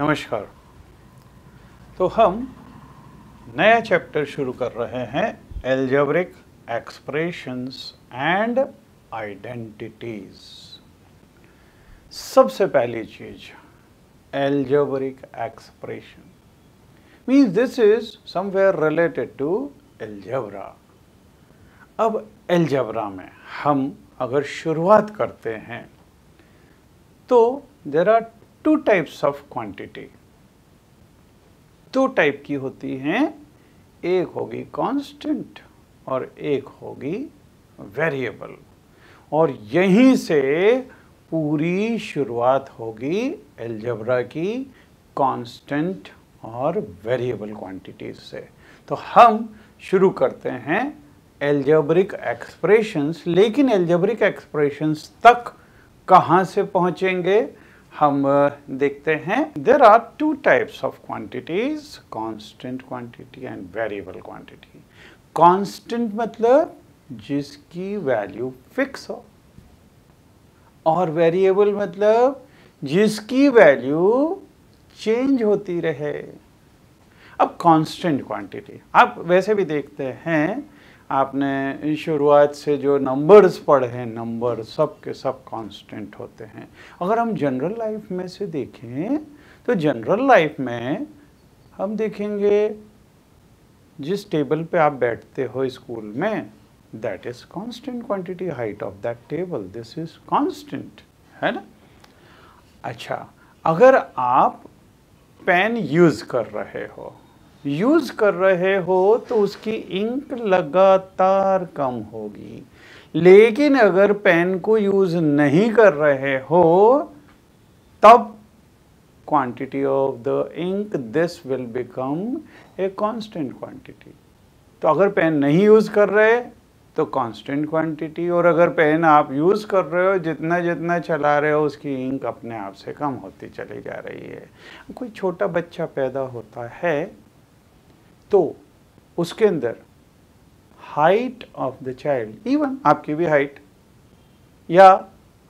नमस्कार तो हम नया चैप्टर शुरू कर रहे हैं एल्जेब्रिक एक्सप्रेशंस एंड आइडेंटिटीज सबसे पहली चीज algebraic expression means this is somewhere related to algebra अब एल्जेब्रा में हम अगर शुरुआत करते हैं तो there are two types of quantity दो टाइप की होती हैं एक होगी कांस्टेंट और एक होगी वेरिएबल और यहीं से पूरी शुरुआत होगी एल्जबरा की कांस्टेंट और वेरिएबल क्वांटिटीज से तो हम शुरू करते हैं एल्जेब्रिक एक्सप्रेशंस लेकिन एल्जेब्रिक एक्सप्रेशंस तक कहाँ से पहुँचेंगे हम देखते हैं there are two types of quantities constant quantity and variable quantity constant मतलब जिसकी वैल्यू फिक्स हो और वेरिएबल मतलब जिसकी वैल्यू चेंज होती रहे अब कांस्टेंट क्वांटिटी आप वैसे भी देखते हैं आपने शुरुआत से जो नंबर्स पढ़े हैं नंबर सब के सब कांस्टेंट होते हैं अगर हम जनरल लाइफ में से देखें तो जनरल लाइफ में हम देखेंगे जिस टेबल पे आप बैठते हो स्कूल में that is constant quantity height of that table this is constant है ना अच्छा अगर आप पेन यूज़ कर रहे हो यूज़ कर रहे हो तो उसकी इंक लगातार कम होगी लेकिन अगर पेन को यूज़ नहीं कर रहे हो तब quantity of the ink this will become a constant quantity तो अगर पेन नहीं यूज़ कर रहे तो कांस्टेंट क्वांटिटी और अगर पेन आप यूज़ कर रहे हो जितना जितना चला रहे हो उसकी इंक अपने आप से कम होती चली जा रही है कोई छोटा बच्चा पैदा होता है तो उसके अंदर height of the child even आपकी भी हाइट या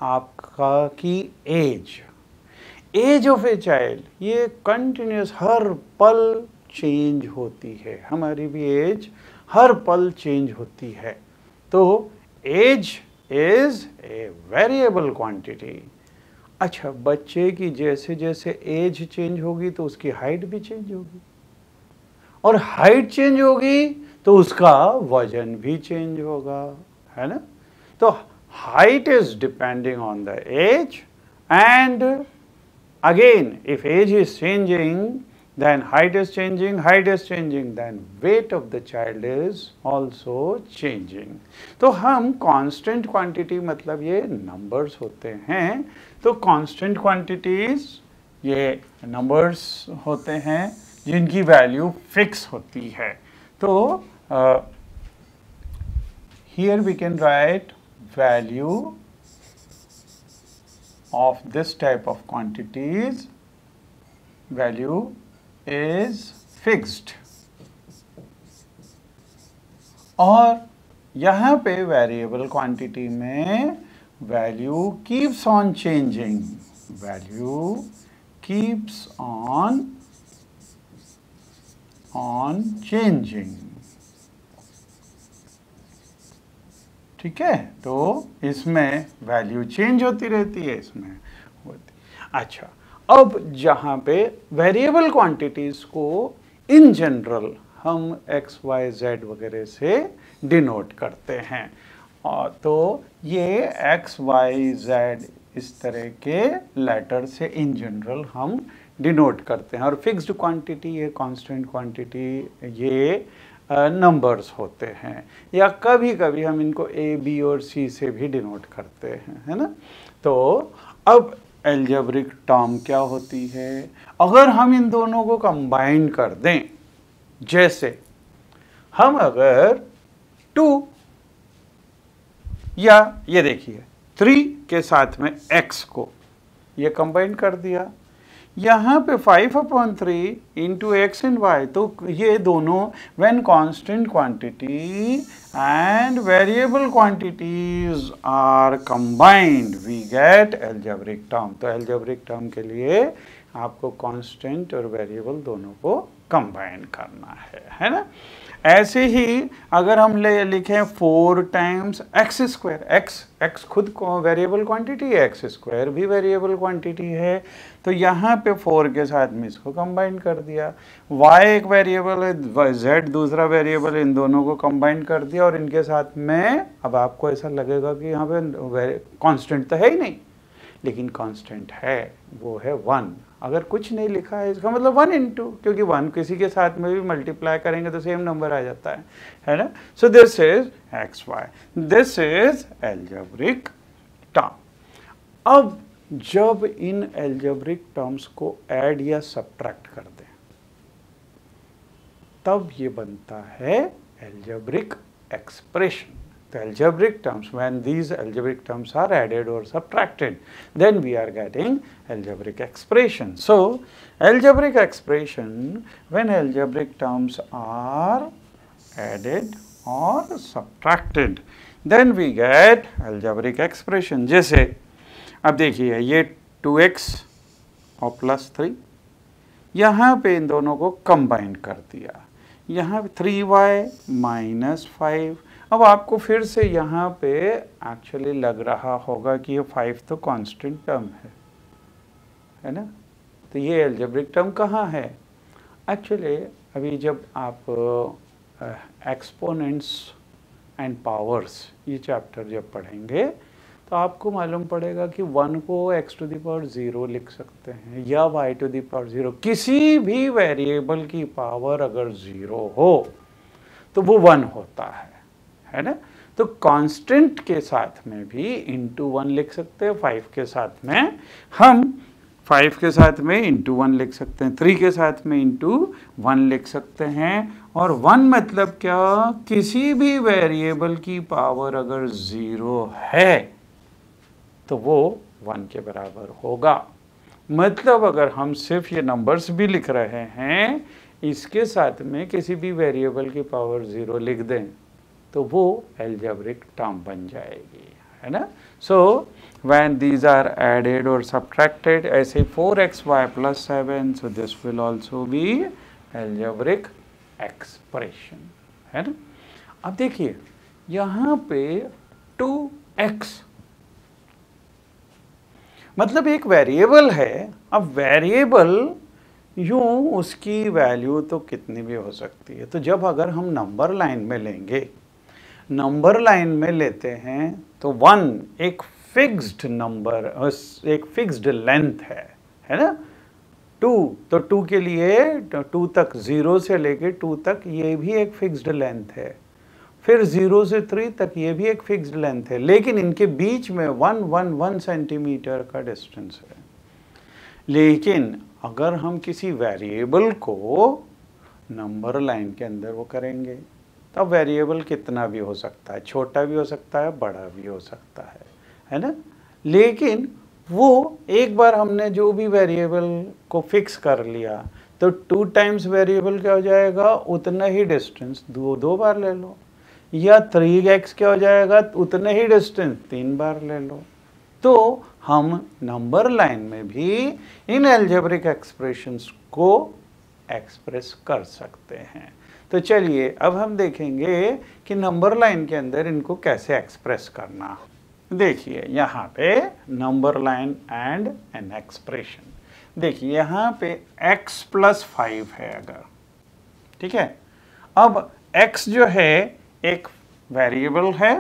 आपका की age age of a child ये कंटिन्यूस हर पल चेंज होती है हमारी भी एज हर पल चेंज होती है तो age is a variable quantity अच्छा बच्चे की जैसे जैसे एज चेंज होगी तो उसकी हाइट भी चेंज होगी और हाइट चेंज होगी तो उसका वजन भी चेंज होगा है ना तो height is depending on the age and again if age is changing then height is changing height is changing then weight of the child is also changing तो हम कॉन्स्टेंट क्वान्टिटी मतलब ये नंबर्स होते हैं तो कॉन्स्टेंट क्वान्टिटीज ये numbers होते हैं जिनकी वैल्यू फिक्स होती है तो here we can write value of this type of quantities value is fixed और यहां पे वेरिएबल क्वांटिटी में value keeps on changing value keeps on on changing ठीक है तो इसमें वैल्यू चेंज होती रहती है इसमें होती अच्छा अब जहां पे वेरिएबल क्वांटिटीज को इन जनरल हम एक्स वाई जेड वगैरह से डिनोट करते हैं और तो ये एक्स वाई जेड इस तरह के लेटर से इन जनरल हम डिनोट करते हैं और फिक्स्ड क्वांटिटी ये कांस्टेंट क्वांटिटी ये नंबर्स होते हैं या कभी कभी हम इनको ए बी और सी से भी डिनोट करते हैं है ना तो अब एल्जेब्रिक टर्म क्या होती है अगर हम इन दोनों को कंबाइन कर दें जैसे हम अगर टू या ये देखिए थ्री के साथ में एक्स को ये कंबाइन कर दिया यहाँ पे five upon three into X and Y तो ये दोनों when constant quantity and variable quantities are combined we get algebraic term तो एल्जेब्रिक टर्म के लिए आपको कांस्टेंट और वेरिएबल दोनों को कंबाइन करना है है ना ऐसे ही अगर हम ले लिखें four times X square X X खुद को वेरिएबल क्वांटिटी है एक्स स्क्वायर भी वेरिएबल क्वांटिटी है तो यहाँ पे फोर के साथ में इसको कंबाइन कर दिया वाई एक वेरिएबल है जेड दूसरा वेरिएबल इन दोनों को कंबाइन कर दिया और इनके साथ में अब आपको ऐसा लगेगा कि यहाँ पे कॉन्स्टेंट तो है ही नहीं लेकिन कॉन्स्टेंट है वो है वन अगर कुछ नहीं लिखा है इसका मतलब वन इन टू क्योंकि वन किसी के साथ में भी मल्टीप्लाई करेंगे तो सेम नंबर आ जाता है है ना so this is X Y this is algebraic term अब जब इन एल्जब्रिक टर्म्स को ऐड या सब्ट्रैक्ट कर दें तब ये बनता है algebraic expression the algebraic terms. When these algebraic terms are added or subtracted, then we are getting algebraic expression. So, algebraic expression, when algebraic terms are added or subtracted, then we get algebraic expression. jaise ab dekhiye ye 2x और plus three यहाँ पे इन दोनों को combine कर दिया यहाँ three Y minus five अब आपको फिर से यहाँ पे एक्चुअली लग रहा होगा कि ये फाइव तो कांस्टेंट टर्म है है ना तो ये एल्जेब्रिक टर्म कहाँ है एक्चुअली अभी जब आप एक्सपोनेंट्स एंड पावर्स ये चैप्टर जब पढ़ेंगे तो आपको मालूम पड़ेगा कि वन को एक्स टू दावर ज़ीरो लिख सकते हैं या वाई टू दावर ज़ीरो किसी भी वेरिएबल की पावर अगर ज़ीरो हो तो वो वन होता है है ना तो कांस्टेंट के साथ में भी इंटू वन लिख सकते हैं फाइव के साथ में हम फाइव के साथ में इंटू वन लिख सकते हैं थ्री के साथ में इंटू वन लिख सकते हैं और वन मतलब क्या किसी भी वेरिएबल की पावर अगर ज़ीरो है तो वो वन के बराबर होगा मतलब अगर हम सिर्फ ये नंबर्स भी लिख रहे हैं इसके साथ में किसी भी वेरिएबल की पावर ज़ीरो लिख दें तो वो एल्जेब्रिक टर्म बन जाएगी है ना सो दीज आर एडेड और सब्ट्रैक्टेड ऐसे four x y plus seven so this will also be algebraic expression है ना अब देखिए यहाँ पे एक्स मतलब एक वेरिएबल है अब वेरिएबल यूं उसकी वैल्यू तो कितनी भी हो सकती है तो जब अगर हम नंबर लाइन में लेंगे नंबर लाइन में लेते हैं तो वन एक फिक्स्ड नंबर एक फिक्स्ड लेंथ है है ना टू तो टू के लिए तो टू तक ज़ीरो से लेके टू तक ये भी एक फिक्स्ड लेंथ है फिर ज़ीरो से थ्री तक ये भी एक फिक्स्ड लेंथ है लेकिन इनके बीच में वन वन वन सेंटीमीटर का डिस्टेंस है लेकिन अगर हम किसी वेरिएबल को नंबर लाइन के अंदर वो करेंगे तो वेरिएबल कितना भी हो सकता है छोटा भी हो सकता है बड़ा भी हो सकता है है ना लेकिन वो एक बार हमने जो भी वेरिएबल को फिक्स कर लिया तो टू टाइम्स वेरिएबल क्या हो जाएगा उतना ही डिस्टेंस दो दो बार ले लो या थ्री एक्स क्या हो जाएगा उतना ही डिस्टेंस तीन बार ले लो तो हम नंबर लाइन में भी इन एल्जेब्रिक एक्सप्रेशंस को एक्सप्रेस कर सकते हैं तो चलिए अब हम देखेंगे कि नंबर लाइन के अंदर इनको कैसे एक्सप्रेस करना देखिए यहाँ पे number line and an expression देखिए यहाँ पे x प्लस फाइव है अगर ठीक है अब x जो है एक वेरिएबल है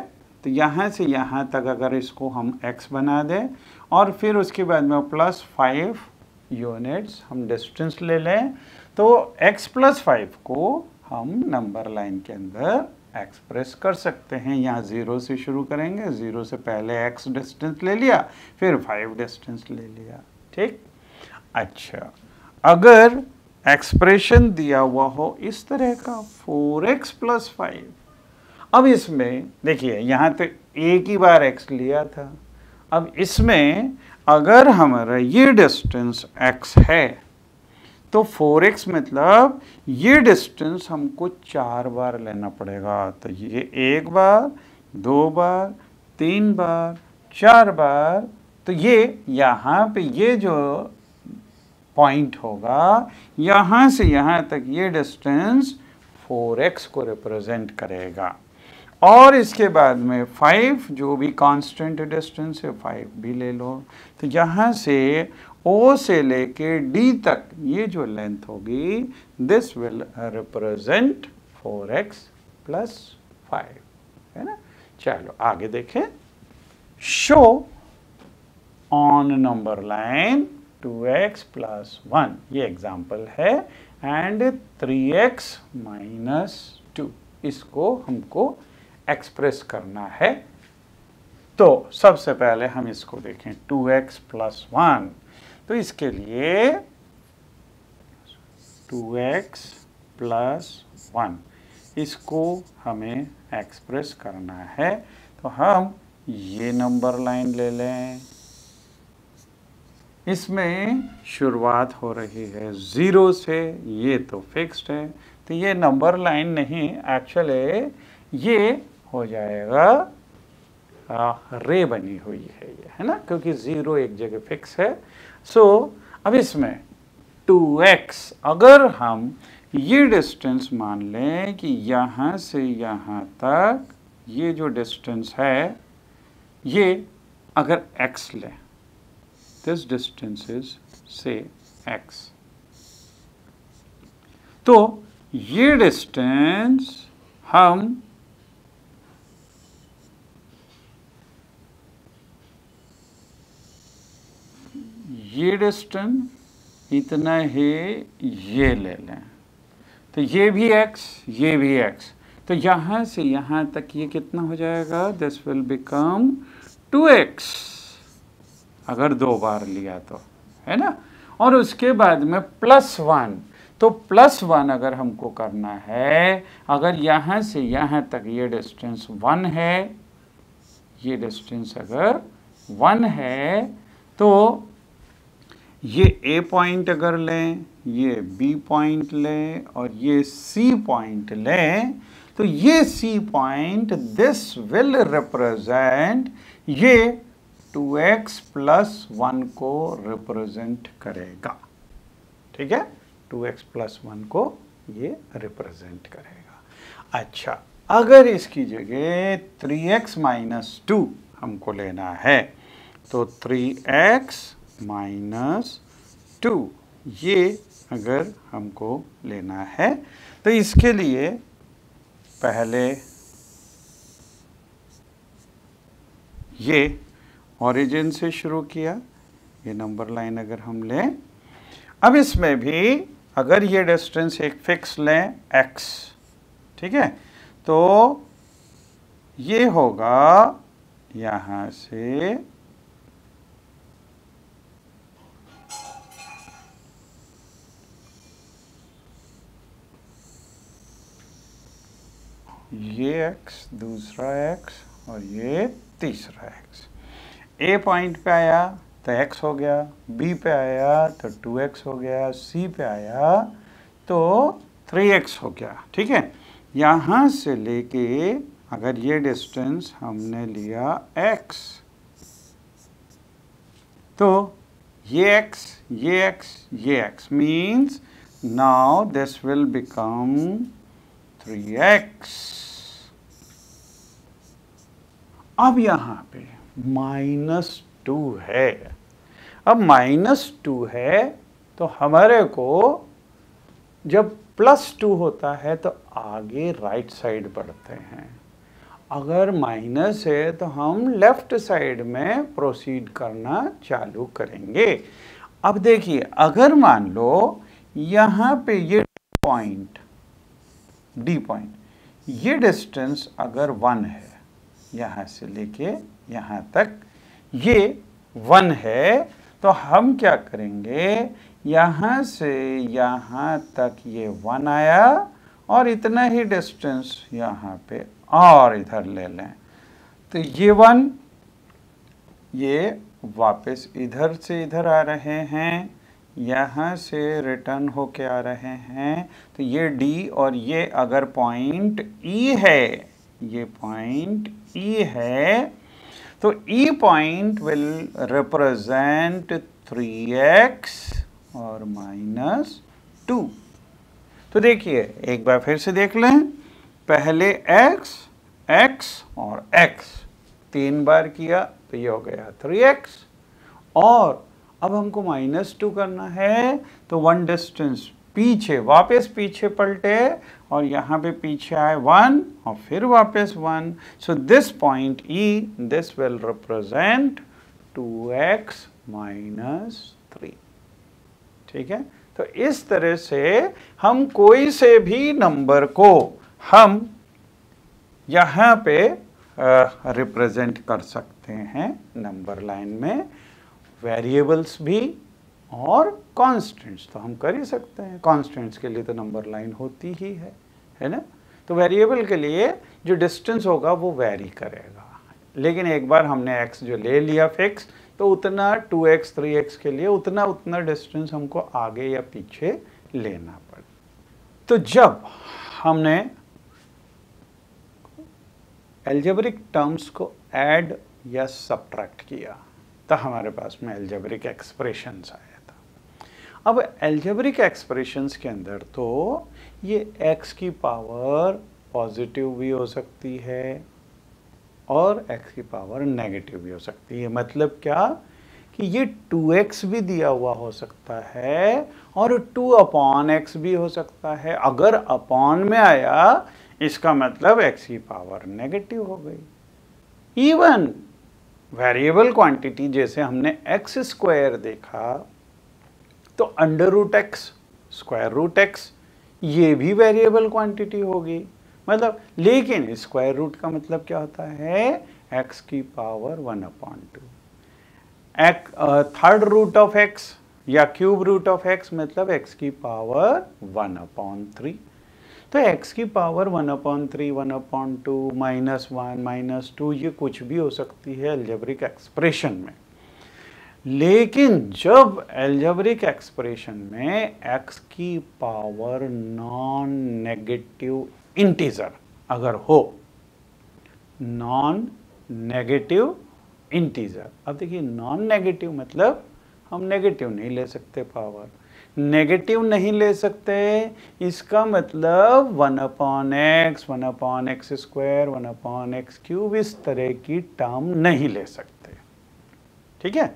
तो यहाँ से यहाँ तक अगर इसको हम x बना दें और फिर उसके बाद में प्लस फाइव यूनिट्स हम डिस्टेंस ले लें तो x प्लस फाइव को हम नंबर लाइन के अंदर एक्सप्रेस कर सकते हैं यहाँ ज़ीरो से शुरू करेंगे ज़ीरो से पहले एक्स डिस्टेंस ले लिया फिर फाइव डिस्टेंस ले लिया ठीक अच्छा अगर एक्सप्रेशन दिया हुआ हो इस तरह का फोर एक्स प्लस फाइव अब इसमें देखिए यहाँ तो एक ही बार एक्स लिया था अब इसमें अगर हमारा ये डिस्टेंस एक्स है तो 4x मतलब ये डिस्टेंस हमको चार बार लेना पड़ेगा तो ये एक बार दो बार तीन बार चार बार तो ये यहाँ पे ये जो पॉइंट होगा यहाँ से यहाँ तक ये डिस्टेंस 4x को रिप्रेजेंट करेगा और इसके बाद में 5 जो भी कांस्टेंट डिस्टेंस है 5 भी ले लो तो यहाँ से ओ से लेके डी तक ये जो लेंथ होगी this will represent 4x x plus five है ना चलो आगे देखें show on number line 2x x plus one ये एग्जाम्पल है and 3x x minus two इसको हमको एक्सप्रेस करना है तो सबसे पहले हम इसको देखें 2x एक्स प्लस वन तो इसके लिए टू एक्स प्लस वन इसको हमें एक्सप्रेस करना है तो हम ये नंबर लाइन ले लें इसमें शुरुआत हो रही है ज़ीरो से ये तो फिक्स्ड है तो ये नंबर लाइन नहीं एक्चुअली ये हो जाएगा आ, रे बनी हुई है ये है ना क्योंकि ज़ीरो एक जगह फिक्स है सो so, अब इसमें 2x अगर हम ये डिस्टेंस मान लें कि यहाँ से यहाँ तक ये जो डिस्टेंस है ये अगर x लें दिस डिस्टेंस इज से x तो ये डिस्टेंस हम ये डिस्टेंस इतना है ये ले लें तो ये भी एक्स ये भी एक्स तो यहाँ से यहाँ तक ये कितना हो जाएगा this will become two x अगर दो बार लिया तो है ना और उसके बाद में प्लस वन तो प्लस वन अगर हमको करना है अगर यहाँ से यहाँ तक ये डिस्टेंस वन है ये डिस्टेंस अगर वन है तो ये ए पॉइंट अगर लें ये बी पॉइंट लें और ये सी पॉइंट लें तो ये C point this will represent ये 2x प्लस वन को रिप्रेजेंट करेगा ठीक है 2x प्लस वन को ये रिप्रेजेंट करेगा अच्छा अगर इसकी जगह 3x एक्स माइनस टू हमको लेना है तो 3x एक्स माइनस टू ये अगर हमको लेना है तो इसके लिए पहले ये ओरिजिन से शुरू किया ये नंबर लाइन अगर हम लें अब इसमें भी अगर ये डिस्टेंस एक फिक्स लें x ठीक है तो ये होगा यहाँ से ये एक्स दूसरा एक्स और ये तीसरा एक्स ए पॉइंट पे आया तो एक्स हो गया बी पे आया तो टू एक्स हो गया सी पे आया तो थ्री एक्स हो गया ठीक है यहाँ से लेके अगर ये डिस्टेंस हमने लिया एक्स तो ये एक्स ये एक्स ये x means now this will become three x अब यहां पे माइनस टू है अब माइनस टू है तो हमारे को जब प्लस टू होता है तो आगे राइट साइड बढ़ते हैं अगर माइनस है तो हम लेफ्ट साइड में प्रोसीड करना चालू करेंगे अब देखिए अगर मान लो यहाँ पे ये पॉइंट डी पॉइंट ये डिस्टेंस अगर वन है यहाँ से लेके यहाँ तक ये वन है तो हम क्या करेंगे यहाँ से यहाँ तक ये वन आया और इतना ही डिस्टेंस यहाँ पे और इधर ले लें तो ये वन ये वापस इधर से इधर आ रहे हैं यहाँ से रिटर्न होके आ रहे हैं तो ये डी और ये अगर पॉइंट ई e है ये पॉइंट ई e है तो E point will represent three x और माइनस टू तो देखिए एक बार फिर से देख लें पहले x, x और x तीन बार किया तो ये हो गया थ्री एक्स और अब हमको माइनस टू करना है तो वन डिस्टेंस पीछे वापस पीछे पलटे और यहाँ पे पीछे आए वन और फिर वापस one so this point E this will represent two x minus three ठीक है तो इस तरह से हम कोई से भी नंबर को हम यहाँ पे रिप्रेजेंट कर सकते हैं नंबर लाइन में वेरिएबल्स भी और कांस्टेंट्स तो हम कर ही सकते हैं कांस्टेंट्स के लिए तो नंबर लाइन होती ही है है ना तो वेरिएबल के लिए जो डिस्टेंस होगा वो वेरी करेगा लेकिन एक बार हमने एक्स जो ले लिया फिक्स तो उतना टू एक्स थ्री एक्स के लिए उतना उतना डिस्टेंस हमको आगे या पीछे लेना पड़े तो जब हमने एल्जेब्रिक टर्म्स को एड या सब्ट्रैक्ट किया तो हमारे पास में एल्जेब्रिक एक्सप्रेशंस आया था अब एल्जेब्रिक एक्सप्रेशंस के अंदर तो ये x की पावर पॉजिटिव भी हो सकती है और x की पावर नेगेटिव भी हो सकती है मतलब क्या कि ये 2x भी दिया हुआ हो सकता है और 2 अपॉन एक्स भी हो सकता है अगर अपॉन में आया इसका मतलब x की पावर नेगेटिव हो गई इवन वेरिएबल क्वांटिटी जैसे हमने एक्स स्क्वायर देखा तो under root x square root x ये भी वेरिएबल क्वांटिटी होगी मतलब लेकिन स्क्वायर रूट का मतलब क्या होता है एक्स की पावर वन अपॉन टू एक थर्ड रूट ऑफ एक्स या क्यूब रूट ऑफ एक्स मतलब एक्स की पावर वन अपॉन थ्री तो x की power one upon three one upon two minus one minus two ये कुछ भी हो सकती है एल्जेब्रिक एक्सप्रेशन में लेकिन जब एल्जेब्रिक एक्सप्रेशन में x की पावर नॉन नेगेटिव इंटीजर अगर हो नॉन नेगेटिव इंटीजर अब देखिए नॉन नेगेटिव मतलब हम नेगेटिव नहीं ले सकते पावर नेगेटिव नहीं ले सकते इसका मतलब one upon x one upon x square one upon x cube इस तरह की टर्म नहीं ले सकते ठीक है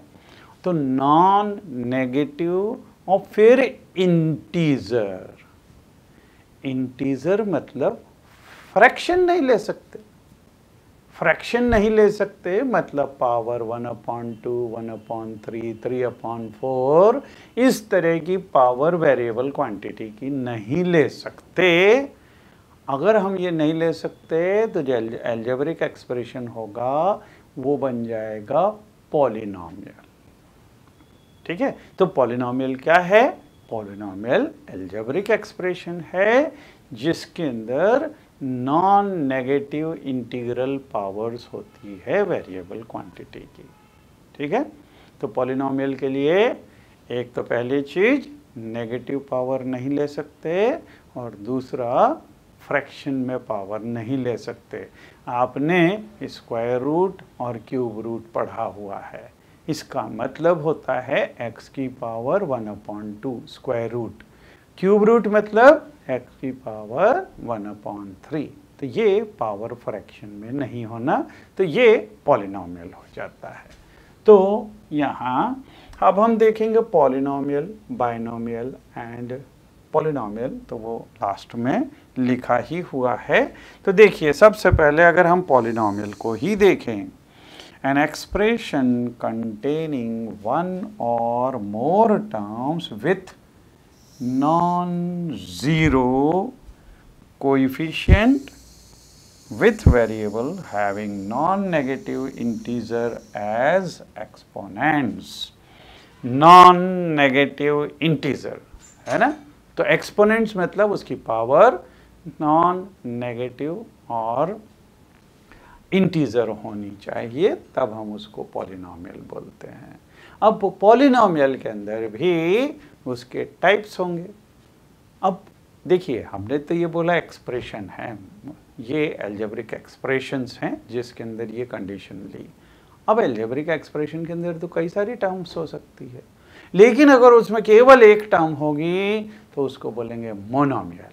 तो नॉन नेगेटिव और फिर इंटीजर इंटीजर मतलब फ्रैक्शन नहीं ले सकते फ्रैक्शन नहीं ले सकते मतलब power one upon two one upon three three upon four इस तरह की पावर वेरिएबल क्वांटिटी की नहीं ले सकते अगर हम ये नहीं ले सकते तो जो एल्जेबरिक एक्सप्रेशन होगा वो बन जाएगा पॉलिनॉमियल ठीक है तो पॉलिनॉमियल क्या है पॉलिनॉमियल एल्जेबरिक एक्सप्रेशन है जिसके अंदर नॉन नेगेटिव इंटीग्रल पावर्स होती है वेरिएबल क्वांटिटी की ठीक है तो पॉलिनोमियल के लिए एक तो पहली चीज नेगेटिव पावर नहीं ले सकते और दूसरा फ्रैक्शन में पावर नहीं ले सकते आपने स्क्वायर रूट और क्यूब रूट पढ़ा हुआ है इसका मतलब होता है x की power one upon two square root cube root मतलब एक्स की पावर वन अपॉन थ्री तो ये पावर फ्रैक्शन में नहीं होना तो ये पॉलिनोमियल हो जाता है तो यहाँ अब हम देखेंगे पॉलिनोमियल बाइनोमियल एंड पॉलिनोमियल तो वो लास्ट में लिखा ही हुआ है तो देखिए सबसे पहले अगर हम पॉलिनोमियल को ही देखें N expression containing one or more terms with non zero coefficient with variable having non negative integer as exponents non negative integer है ना तो एक्सपोनेंट्स मतलब उसकी पावर नॉन नेगेटिव और इंटीजर होनी चाहिए तब हम उसको पॉलिनोमियल बोलते हैं अब पॉलिनोमियल के अंदर भी उसके टाइप्स होंगे अब देखिए हमने तो ये बोला एक्सप्रेशन है ये एल्जेब्रिक एक्सप्रेशंस हैं जिसके अंदर ये कंडीशन ली अब एल्जेब्रिक एक्सप्रेशन के अंदर तो कई सारी टर्म्स हो सकती है लेकिन अगर उसमें केवल एक टर्म होगी तो उसको बोलेंगे मोनोमियल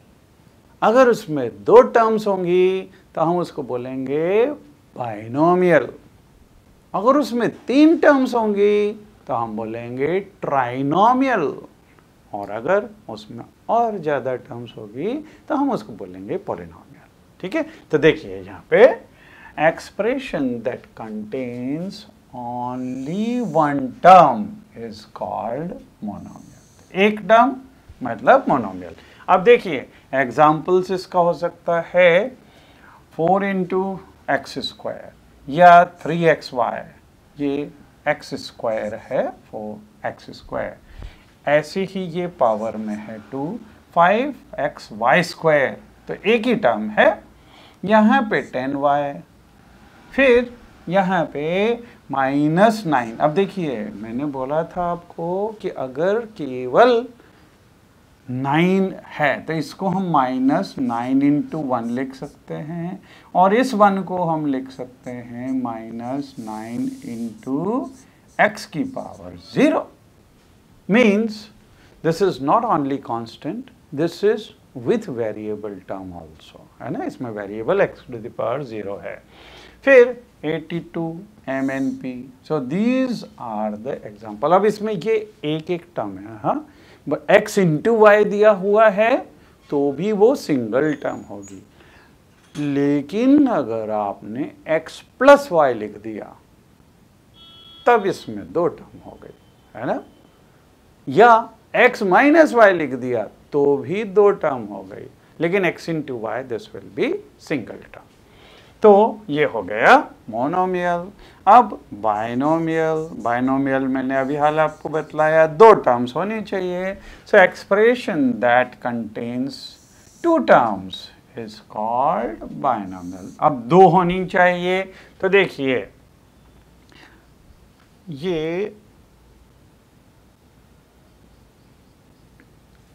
अगर उसमें दो टर्म्स होंगी तो हम उसको बोलेंगे बाइनोमियल अगर उसमें तीन टर्म्स होंगी तो हम बोलेंगे ट्राइनोमियल और अगर उसमें और ज़्यादा टर्म्स होगी तो हम उसको बोलेंगे पोलिनोमियल ठीक है तो देखिए यहाँ पे expression that contains only one term is called monomial एक टर्म मतलब मोनोमियल अब देखिए एग्जाम्पल्स इसका हो सकता है फोर इंटू एक्स स्क्वायर या थ्री एक्स वाई ये एक्स स्क्वायर है फोर एक्स स्क्वायर ऐसे ही ये पावर में है two five x y square तो एक ही टर्म है यहाँ पे टेन वाई फिर यहाँ पे माइनस नाइन अब देखिए मैंने बोला था आपको कि अगर केवल नाइन है तो इसको हम माइनस नाइन इंटू वन लिख सकते हैं और इस वन को हम लिख सकते हैं माइनस नाइन इंटू एक्स की power zero means this is not only constant, this is with variable term also है ना इसमें variable x to the power zero है फिर 82 MNP so these are the example अब इसमें ये एक एक टर्म है हाँ एक्स इंटू वाई दिया हुआ है तो भी वो सिंगल टर्म होगी लेकिन अगर आपने x प्लस वाई लिख दिया तब इसमें दो टर्म हो गई है ना या x माइनस वाई लिख दिया तो भी दो टर्म हो गई लेकिन x into y this will be single term तो ये हो गया मोनोमियल अब बाइनोमियल बाइनोमियल मैंने अभी हाल आपको बतलाया दो टर्म्स होनी चाहिए so expression that contains two terms is called binomial अब दो होनी चाहिए तो देखिए ये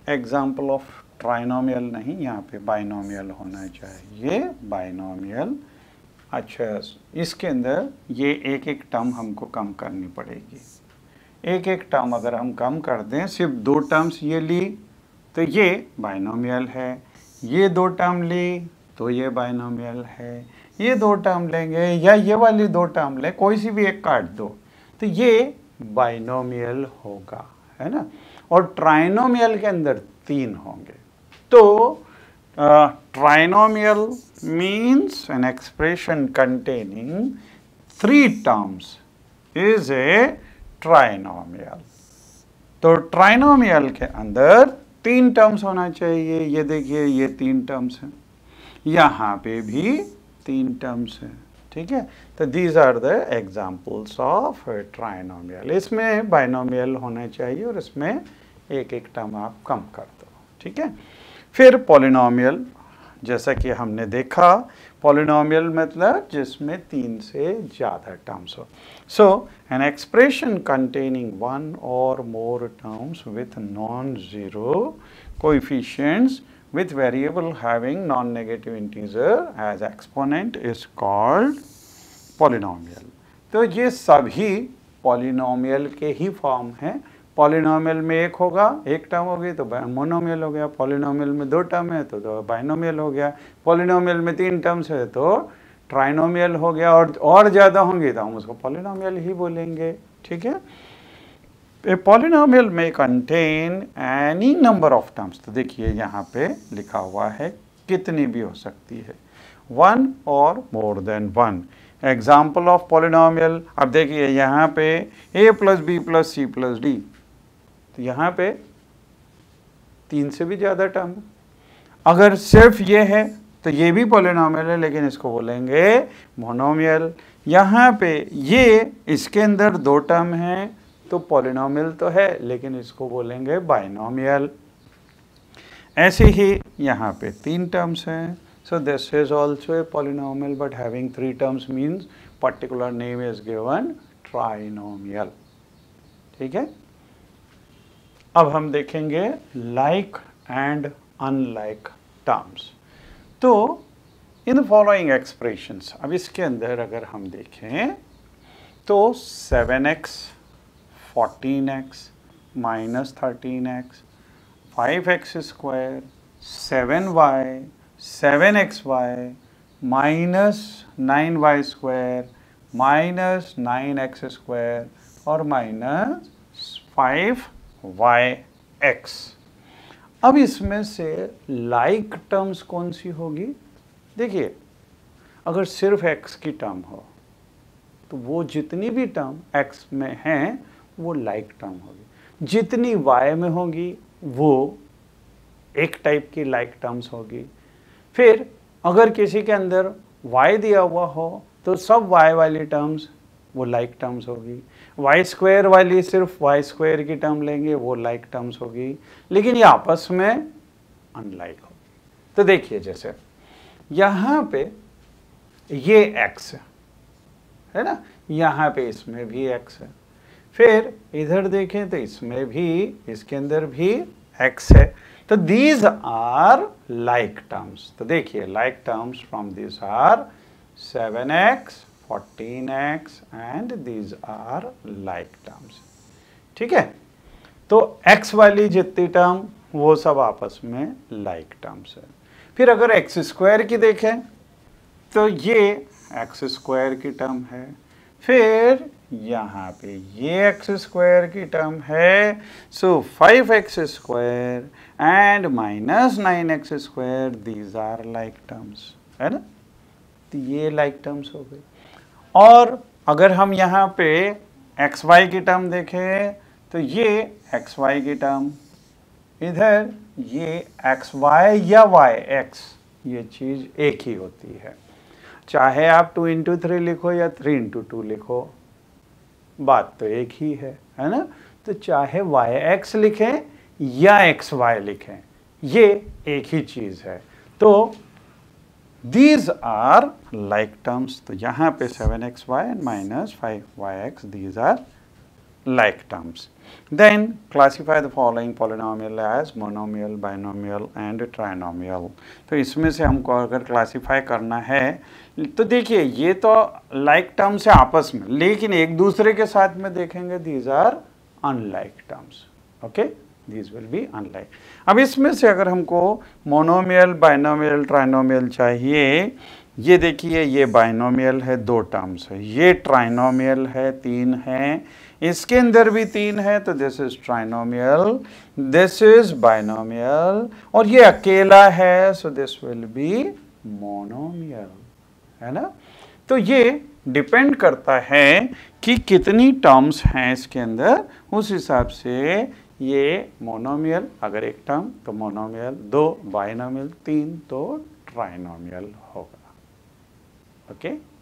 एग्जाम्पल ऑफ ट्राइनोमियल नहीं यहाँ पे बाइनोमियल होना चाहिए बाइनोमियल अच्छा इसके अंदर ये एक एक टर्म हमको कम करनी पड़ेगी एक एक टर्म अगर हम कम कर दें सिर्फ दो टर्म्स ये ली तो ये बाइनोमियल है ये दो टर्म ली तो ये बाइनोमियल है ये दो टर्म लेंगे या ये वाली दो टर्म लें कोई सी भी एक काट दो तो ये बाइनोमियल होगा है ना और ट्राइनोमियल के अंदर तीन होंगे तो trinomial means an expression containing three terms is a trinomial तो ट्राइनोमियल के अंदर तीन टर्म्स होना चाहिए ये देखिए ये तीन टर्म्स हैं यहाँ पे भी तीन टर्म्स हैं ठीक है तो these are the examples of trinomial इसमें बाइनोमियल होने चाहिए और इसमें एक एक टर्म आप कम कर दो ठीक है फिर पोलिनोमियल जैसा कि हमने देखा पोलिनोमियल मतलब जिसमें तीन से ज़्यादा टर्म्स हो so an expression containing one or more terms with non zero coefficients with variable having non-negative integer as exponent is called polynomial. तो ये सभी polynomial के ही फॉर्म हैं पॉलिनोमियल में एक होगा एक टर्म होगी तो मोनोमियल हो गया पॉलिनोमियल में दो टर्म है तो, तो बाइनोमियल हो गया पॉलिनोमियल में तीन टर्म्स है तो ट्राइनोमियल हो गया और और ज़्यादा होंगे तो हम उसको पॉलिनोमियल ही बोलेंगे ठीक है ए पॉलिनोमियल में contain any number of terms तो देखिए यहाँ पे लिखा हुआ है कितनी भी हो सकती है one or more than one example of polynomial अब देखिए यहाँ पे a plus b plus c plus d तो यहाँ पे तीन से भी ज़्यादा टर्म अगर सिर्फ ये है तो ये भी पॉलिनॉमियल है लेकिन इसको बोलेंगे मोनोमियल यहाँ पे ये इसके अंदर दो टर्म हैं तो पॉलिनोमियल तो है लेकिन इसको बोलेंगे बाइनोमियल ऐसे ही यहाँ पे तीन टर्म्स हैं so this is also a polynomial but having three terms means particular name is given trinomial ठीक है अब हम देखेंगे लाइक एंड अनलाइक टर्म्स तो इन फॉलोइंग एक्सप्रेशंस अब इसके अंदर अगर हम देखें तो seven x fourteen x minus thirteen x five x square seven y seven x y minus nine y square minus nine x square और माइनस फाइव वाई एक्स अब इसमें से लाइक like टर्म्स कौन सी होगी देखिए अगर सिर्फ एक्स की टर्म हो तो वो जितनी भी टर्म एक्स में हैं वो लाइक टर्म होगी जितनी वाई में होगी वो एक टाइप की लाइक टर्म्स होगी फिर अगर किसी के अंदर वाई दिया हुआ हो तो सब वाई वाली टर्म्स वो लाइक टर्म्स होगी वाई स्क्वायर वाली सिर्फ वाई स्क्वायर की टर्म लेंगे वो लाइक टर्म्स होगी लेकिन ये आपस में अनलाइक होगी तो देखिए जैसे यहाँ पे ये एक्स है है ना यहाँ पे इसमें भी एक्स है फिर इधर देखें तो इसमें भी इसके अंदर भी एक्स है तो दीज आर लाइक टर्म्स तो देखिए like terms from this are seven x fourteen x and these are like terms ठीक है तो x वाली जितनी टर्म वो सब आपस में लाइक टर्म्स है फिर अगर एक्स स्क्वायर की देखें तो ये एक्स स्क्वायर की टर्म है फिर यहाँ पे ये एक्स स्क्वायर की टर्म है so five x square and minus nine x square these are like terms है ना तो ये लाइक टर्म्स हो गई और अगर हम यहाँ पे एक्स वाई की टर्म देखें तो ये एक्स वाई की टर्म इधर ये एक्स वाई या वाई एक्स ये चीज़ एक ही होती है चाहे आप टू इंटू थ्री लिखो या थ्री इंटू टू लिखो बात तो एक ही है है ना तो चाहे वाई एक्स लिखें या एक्स वाई लिखें ये एक ही चीज़ है तो दीज आर लाइक टर्म्स तो यहां पे seven x y and minus five y x these are like terms. Then classify the following polynomial as monomial, binomial and trinomial. तो इसमें से हमको अगर क्लासीफाई करना है तो देखिए ये तो लाइक like टर्म्स है आपस में लेकिन एक दूसरे के साथ में देखेंगे these are unlike terms okay these will be unlike अब इसमें से अगर हमको मोनोमियल बाइनोमियल ट्राइनोमियल चाहिए ये देखिए ये बाइनोमियल है दो टर्म्स है ये ट्राइनोमियल है तीन है इसके अंदर भी तीन है तो this is trinomial this is binomial और ये अकेला है so this will be monomial है ना तो ये डिपेंड करता है कि कितनी टर्म्स हैं इसके अंदर उस हिसाब से ये मोनोमियल अगर एक टर्म तो मोनोमियल दो बाइनोमियल तीन तो ट्राइनोमियल होगा ओके okay?